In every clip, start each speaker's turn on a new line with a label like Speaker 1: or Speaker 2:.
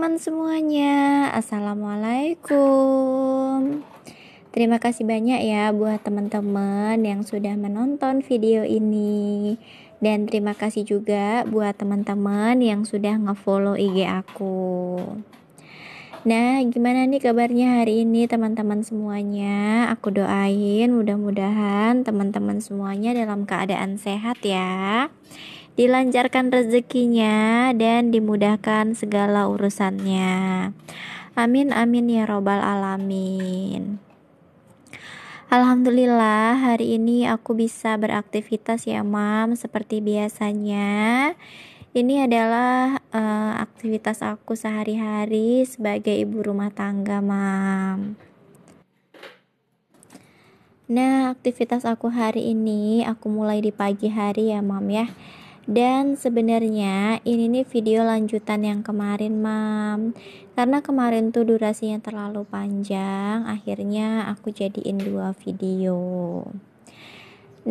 Speaker 1: teman-teman semuanya. Assalamualaikum. Terima kasih banyak ya buat teman-teman yang sudah menonton video ini. Dan terima kasih juga buat teman-teman yang sudah ngefollow IG aku. Nah, gimana nih kabarnya hari ini teman-teman semuanya? Aku doain mudah-mudahan teman-teman semuanya dalam keadaan sehat ya dilancarkan rezekinya, dan dimudahkan segala urusannya. Amin, amin ya Robbal 'Alamin. Alhamdulillah hari ini aku bisa beraktivitas ya mam seperti biasanya ini adalah uh, aktivitas aku sehari-hari sebagai ibu rumah tangga mam Nah aktivitas aku hari ini aku mulai di pagi hari ya mam ya dan sebenarnya ini nih video lanjutan yang kemarin, Mam. Karena kemarin tuh durasinya terlalu panjang, akhirnya aku jadiin dua video.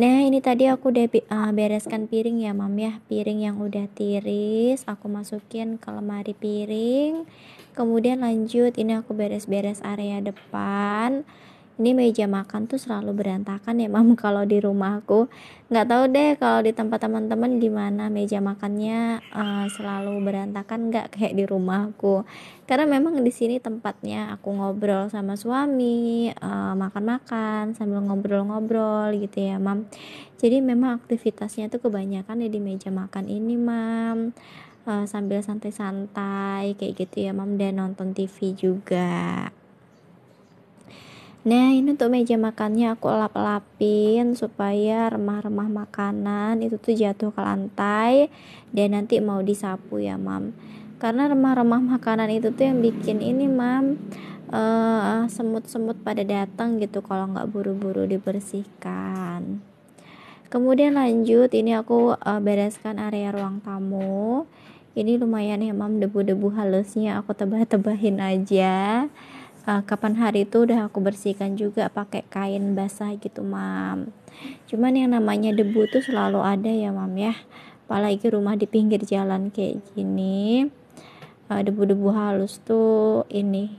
Speaker 1: Nah, ini tadi aku udah eh, bereskan piring ya, Mam ya. Piring yang udah tiris aku masukin ke lemari piring. Kemudian lanjut ini aku beres-beres area depan ini meja makan tuh selalu berantakan ya mam kalau di rumahku nggak tahu deh kalau di tempat teman-teman gimana meja makannya uh, selalu berantakan nggak kayak di rumahku karena memang di sini tempatnya aku ngobrol sama suami makan eh, makan-makan sambil ngobrol-ngobrol gitu ya mam jadi memang aktivitasnya tuh kebanyakan ya di meja makan ini mam uh, sambil santai-santai kayak gitu ya mam dan nonton TV juga Nah, ini untuk meja makannya aku lap-lapin supaya remah-remah makanan itu tuh jatuh ke lantai dan nanti mau disapu ya, Mam. Karena remah-remah makanan itu tuh yang bikin ini, Mam, uh, semut-semut pada datang gitu kalau nggak buru-buru dibersihkan. Kemudian lanjut, ini aku uh, bereskan area ruang tamu. Ini lumayan ya, Mam, debu-debu halusnya aku tebah-tebahin aja uh, kapan hari itu udah aku bersihkan juga pakai kain basah gitu mam cuman yang namanya debu tuh selalu ada ya mam ya apalagi rumah di pinggir jalan kayak gini uh, debu-debu halus tuh ini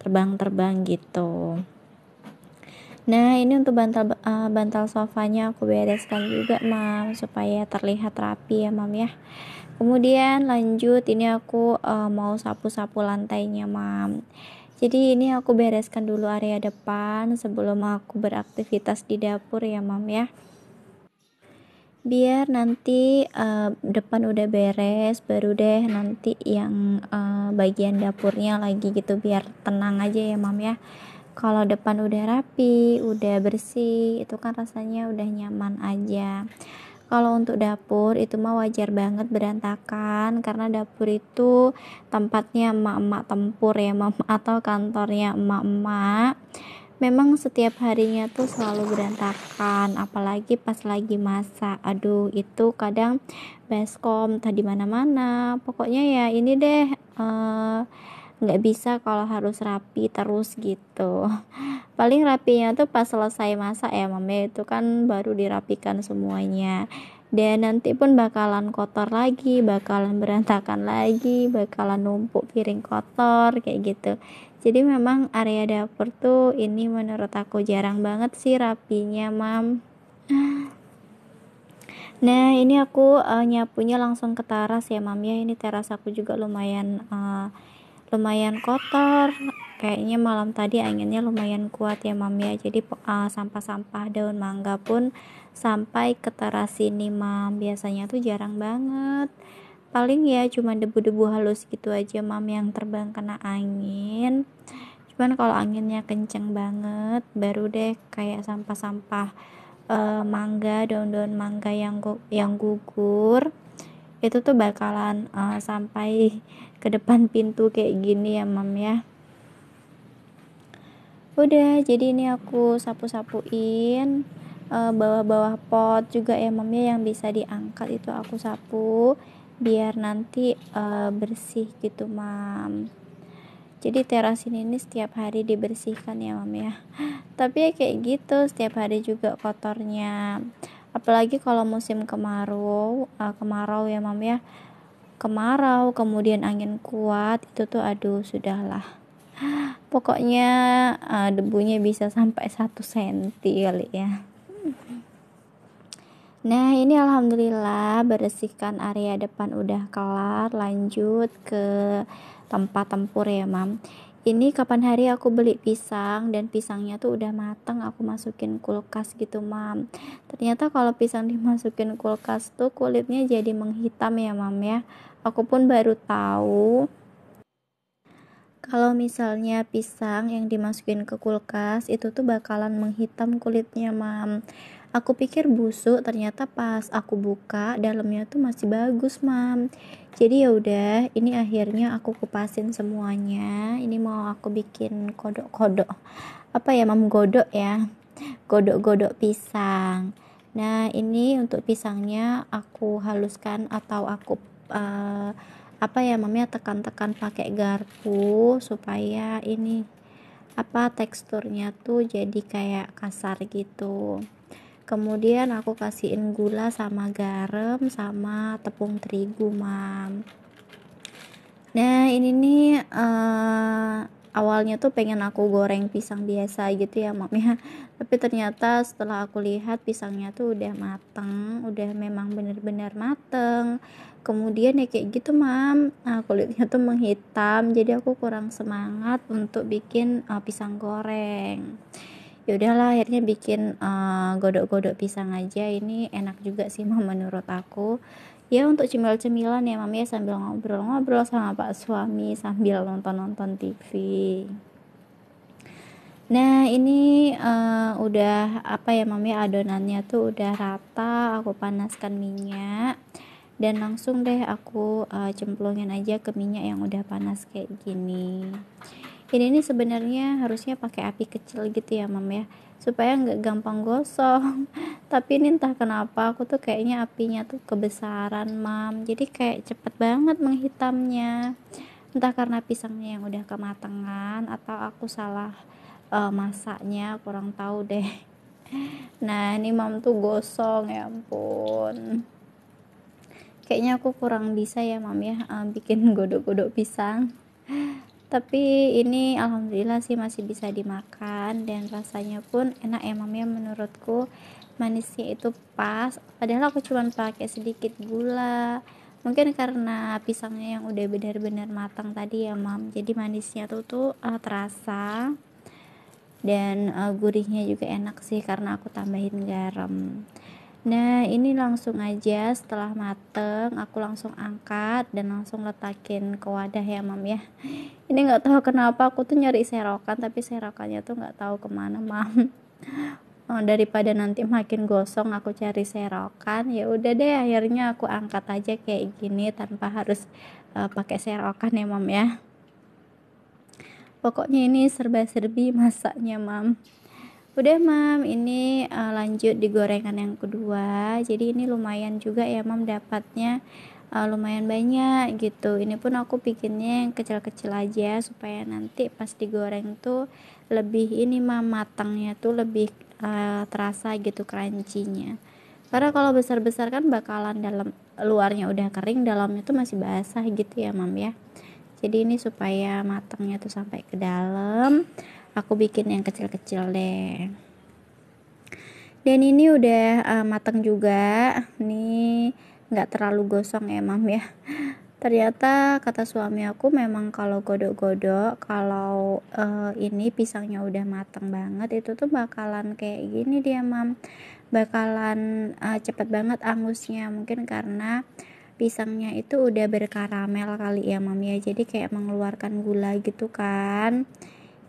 Speaker 1: terbang-terbang gitu nah ini untuk bantal uh, bantal sofanya aku bereskan juga mam supaya terlihat rapi ya mam ya kemudian lanjut ini aku uh, mau sapu-sapu lantainya mam jadi ini aku bereskan dulu area depan sebelum aku beraktivitas di dapur ya mam ya biar nanti uh, depan udah beres baru deh nanti yang uh, bagian dapurnya lagi gitu biar tenang aja ya mam ya kalau depan udah rapi udah bersih itu kan rasanya udah nyaman aja kalau untuk dapur itu mah wajar banget berantakan karena dapur itu tempatnya emak-emak tempur ya, mam atau kantornya emak-emak. Memang setiap harinya tuh selalu berantakan, apalagi pas lagi masak. Aduh, itu kadang baskom tadi mana-mana. Pokoknya ya ini deh uh, nggak bisa kalau harus rapi terus gitu paling rapinya tuh pas selesai masak ya mami ya. itu kan baru dirapikan semuanya dan nanti pun bakalan kotor lagi, bakalan berantakan lagi, bakalan numpuk piring kotor kayak gitu. Jadi memang area dapur tuh ini menurut aku jarang banget sih rapinya, Mam. Nah, ini aku uh, nyapunya langsung ke teras ya, Mam ya. Ini teras aku juga lumayan uh, lumayan kotor kayaknya malam tadi anginnya lumayan kuat ya mam ya jadi sampah eh, sampah-sampah daun mangga pun sampai ke teras ini mam biasanya tuh jarang banget paling ya cuma debu-debu halus gitu aja mam yang terbang kena angin cuman kalau anginnya kenceng banget baru deh kayak sampah-sampah uh, mangga daun-daun mangga yang gu yang gugur itu tuh bakalan uh, sampai ke depan pintu kayak gini ya mam ya udah jadi ini aku sapu-sapuin uh, bawah-bawah pot juga ya mam ya yang bisa diangkat itu aku sapu biar nanti uh, bersih gitu mam jadi teras ini, ini setiap hari dibersihkan ya mam ya tapi ya kayak gitu setiap hari juga kotornya apalagi kalau musim kemarau uh, kemarau ya mam ya kemarau kemudian angin kuat itu tuh aduh sudahlah pokoknya uh, debunya bisa sampai 1 cm kali ya nah ini alhamdulillah bersihkan area depan udah kelar lanjut ke tempat tempur ya mam ini kapan hari aku beli pisang dan pisangnya tuh udah mateng, aku masukin kulkas gitu mam ternyata kalau pisang dimasukin kulkas tuh kulitnya jadi menghitam ya mam ya aku pun baru tahu kalau misalnya pisang yang dimasukin ke kulkas itu tuh bakalan menghitam kulitnya mam Aku pikir busuk, ternyata pas aku buka dalamnya tuh masih bagus, Mam. Jadi ya udah, ini akhirnya aku kupasin semuanya. Ini mau aku bikin kodok-kodok. Apa ya, Mam godok ya. Godok-godok pisang. Nah, ini untuk pisangnya aku haluskan atau aku uh, apa ya, Mamnya tekan-tekan pakai garpu supaya ini apa teksturnya tuh jadi kayak kasar gitu kemudian aku kasihin gula sama garam sama tepung terigu mam nah ini nih uh, awalnya tuh pengen aku goreng pisang biasa gitu ya mam ya tapi ternyata setelah aku lihat pisangnya tuh udah mateng udah memang bener-bener mateng kemudian ya kayak gitu mam nah, kulitnya tuh menghitam jadi aku kurang semangat untuk bikin uh, pisang goreng Ya udahlah akhirnya bikin eh, godok-godok uh, pisang aja ini enak juga sih mam menurut aku ya untuk cemil-cemilan ya mam ya sambil ngobrol-ngobrol sama pak suami sambil nonton-nonton TV nah ini uh, udah apa ya mam ya, adonannya tuh udah rata aku panaskan minyak dan langsung deh aku uh, cemplungin aja ke minyak yang udah panas kayak gini ini ini sebenarnya harusnya pakai api kecil gitu ya mam ya supaya nggak gampang gosong tapi ini entah kenapa aku tuh kayaknya apinya tuh kebesaran mam jadi kayak cepet banget menghitamnya entah karena pisangnya yang udah kematangan atau aku salah uh, masaknya kurang tahu deh nah ini mam tuh gosong ya ampun kayaknya aku kurang bisa ya mam ya eh, bikin godok-godok pisang tapi ini alhamdulillah sih masih bisa dimakan dan rasanya pun enak ya mam ya menurutku manisnya itu pas padahal aku cuma pakai sedikit gula mungkin karena pisangnya yang udah benar-benar matang tadi ya mam jadi manisnya tuh tuh uh, terasa dan uh, gurihnya juga enak sih karena aku tambahin garam Nah, ini langsung aja setelah mateng, aku langsung angkat dan langsung letakin ke wadah ya, Mam ya. Ini nggak tahu kenapa aku tuh nyari serokan, tapi serokannya tuh nggak tahu kemana, Mam. Oh, daripada nanti makin gosong aku cari serokan, ya udah deh akhirnya aku angkat aja kayak gini tanpa harus uh, pakai serokan ya, Mam ya. Pokoknya ini serba-serbi masaknya, Mam udah mam ini uh, lanjut di gorengan yang kedua jadi ini lumayan juga ya mam dapatnya uh, lumayan banyak gitu ini pun aku bikinnya yang kecil-kecil aja supaya nanti pas digoreng tuh lebih ini mam matangnya tuh lebih uh, terasa gitu crunchy karena kalau besar-besar kan bakalan dalam luarnya udah kering dalamnya tuh masih basah gitu ya mam ya jadi ini supaya matangnya tuh sampai ke dalam aku bikin yang kecil-kecil deh dan ini udah uh, eh, mateng juga nih nggak terlalu gosong ya mam ya ternyata kata suami aku memang kalau godok-godok kalau uh, ini pisangnya udah mateng banget itu tuh bakalan kayak gini dia mam bakalan uh, cepet banget angusnya mungkin karena pisangnya itu udah berkaramel kali ya mam ya jadi kayak mengeluarkan gula gitu kan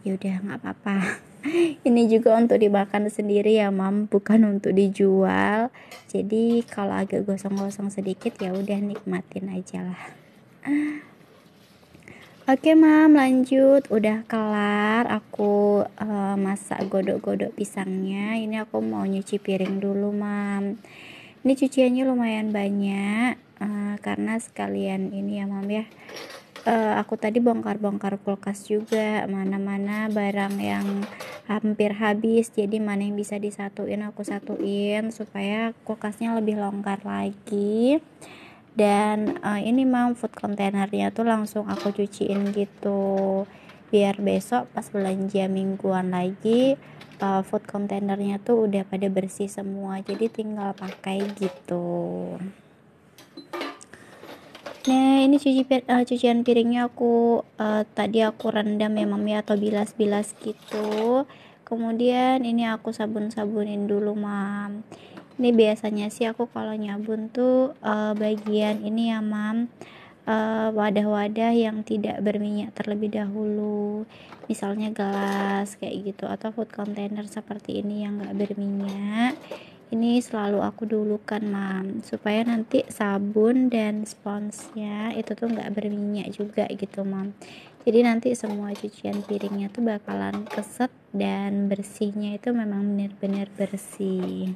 Speaker 1: ya udah nggak apa-apa ini juga untuk dimakan sendiri ya mam bukan untuk dijual jadi kalau agak gosong-gosong sedikit ya udah nikmatin aja lah Oke mam lanjut udah kelar aku uh, masak godok-godok pisangnya ini aku mau nyuci piring dulu mam ini cuciannya lumayan banyak uh, karena sekalian ini ya mam ya uh, aku tadi bongkar-bongkar kulkas juga mana-mana barang yang hampir habis jadi mana yang bisa disatuin aku satuin supaya kulkasnya lebih longgar lagi dan uh, ini mam food containernya tuh langsung aku cuciin gitu biar besok pas belanja mingguan lagi uh, food containernya tuh udah pada bersih semua jadi tinggal pakai gitu Nah, ini cuci uh, cucian piringnya aku uh, tadi aku rendam ya mami ya, atau bilas-bilas gitu. Kemudian ini aku sabun-sabunin dulu, Mam. Ini biasanya sih aku kalau nyabun tuh uh, bagian ini ya, Mam. Wadah-wadah uh, yang tidak berminyak terlebih dahulu. Misalnya gelas kayak gitu atau food container seperti ini yang nggak berminyak ini selalu aku dulukan mam supaya nanti sabun dan sponsnya itu tuh nggak berminyak juga gitu mam jadi nanti semua cucian piringnya tuh bakalan keset dan bersihnya itu memang benar-benar bersih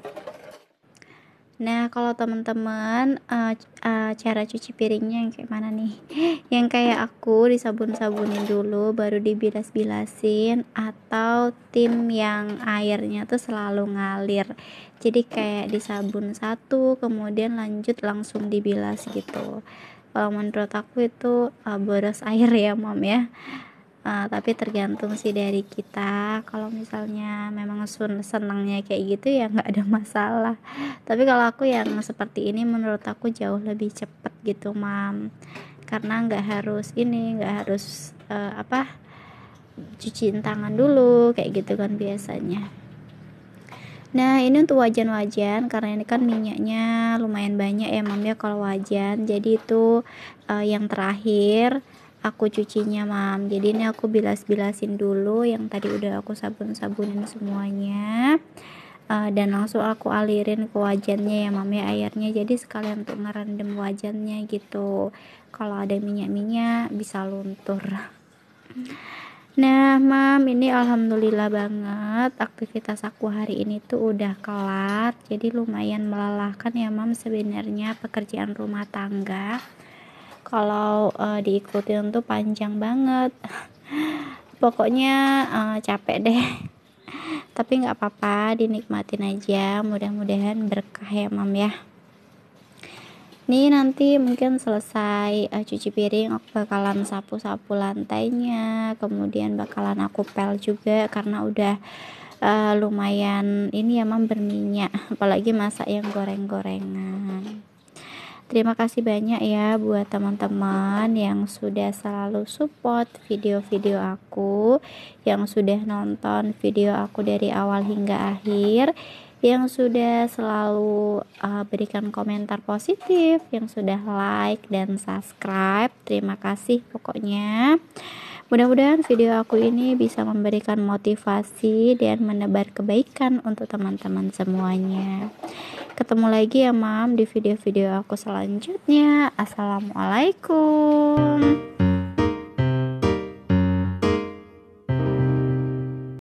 Speaker 1: Nah, kalau teman-teman uh, uh, cara cuci piringnya yang kayak mana nih? Yang kayak aku disabun-sabunin dulu baru dibilas-bilasin atau tim yang airnya tuh selalu ngalir. Jadi kayak disabun satu kemudian lanjut langsung dibilas gitu. Kalau menurut aku itu uh, boros air ya, Mom ya uh, tapi tergantung sih dari kita kalau misalnya memang sun senangnya kayak gitu ya nggak ada masalah tapi kalau aku yang seperti ini menurut aku jauh lebih cepet gitu mam karena nggak harus ini nggak harus uh, apa cuci tangan dulu kayak gitu kan biasanya Nah ini untuk wajan-wajan karena ini kan minyaknya lumayan banyak ya mam ya kalau wajan jadi itu uh, yang terakhir aku cucinya mam jadi ini aku bilas-bilasin dulu yang tadi udah aku sabun-sabunin semuanya uh, dan langsung aku alirin ke wajannya ya mam ya airnya jadi sekalian untuk ngerendam wajannya gitu kalau ada minyak-minyak bisa luntur nah mam ini alhamdulillah banget aktivitas aku hari ini tuh udah kelar jadi lumayan melelahkan ya mam sebenarnya pekerjaan rumah tangga kalau uh, diikutin tuh panjang banget pokoknya uh, capek deh tapi nggak apa-apa dinikmatin aja mudah-mudahan berkah ya mam ya ini nanti mungkin selesai uh, cuci piring aku bakalan sapu-sapu lantainya kemudian bakalan aku pel juga karena udah uh, lumayan ini ya mam berminyak apalagi masak yang goreng-gorengan Terima kasih banyak ya buat teman-teman yang sudah selalu support video-video aku, yang sudah nonton video aku dari awal hingga akhir, yang sudah selalu uh, berikan komentar positif, yang sudah like dan subscribe. Terima kasih pokoknya. Mudah-mudahan video aku ini bisa memberikan motivasi dan menebar kebaikan untuk teman-teman semuanya. Ketemu lagi ya, Mam, di video-video aku selanjutnya. Assalamualaikum.